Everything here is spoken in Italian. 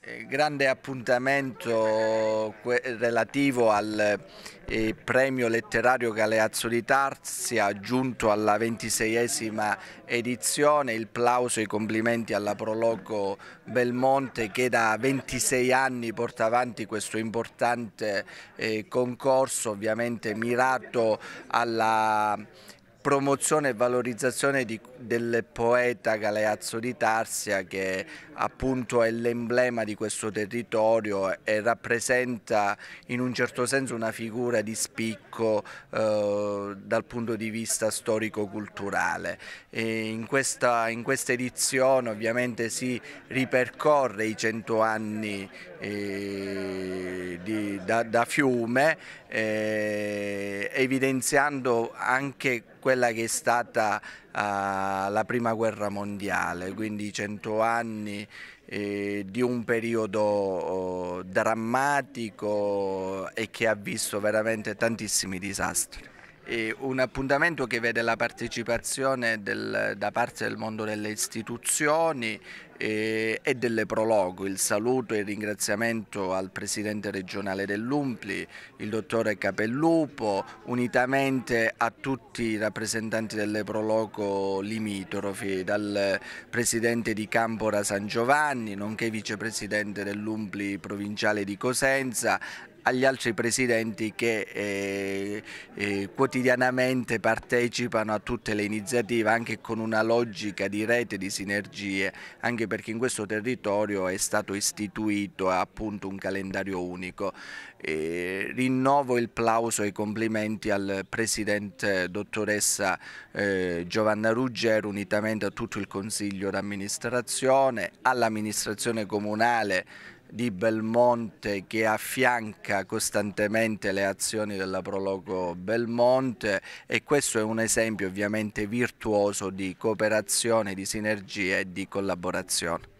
Eh, grande appuntamento relativo al eh, premio letterario Galeazzo di Tarsia, giunto alla ventiseiesima edizione, il plauso e i complimenti alla Proloco Belmonte che da 26 anni porta avanti questo importante eh, concorso ovviamente mirato alla promozione e valorizzazione di, del poeta Galeazzo di Tarsia che appunto è l'emblema di questo territorio e rappresenta in un certo senso una figura di spicco eh, dal punto di vista storico-culturale. In questa, in questa, edizione ovviamente si ripercorre i cento anni eh, di da, da fiume, eh, evidenziando anche quella che è stata eh, la prima guerra mondiale, quindi i cento anni eh, di un periodo oh, drammatico e che ha visto veramente tantissimi disastri un appuntamento che vede la partecipazione del, da parte del mondo delle istituzioni, e delle prologo. Il saluto e il ringraziamento al Presidente regionale dell'Umpli, il dottore Capellupo, unitamente a tutti i rappresentanti delle prologo limitrofi, dal Presidente di Campora San Giovanni, nonché Vicepresidente dell'Umpli provinciale di Cosenza, agli altri presidenti che eh, eh, quotidianamente partecipano a tutte le iniziative anche con una logica di rete, di sinergie, anche perché in questo territorio è stato istituito appunto un calendario unico. E rinnovo il plauso e i complimenti al Presidente dottoressa eh, Giovanna Ruggero unitamente a tutto il Consiglio d'amministrazione, all'amministrazione comunale di Belmonte che affianca costantemente le azioni della Proloco Belmonte e questo è un esempio ovviamente virtuoso di cooperazione, di sinergia e di collaborazione.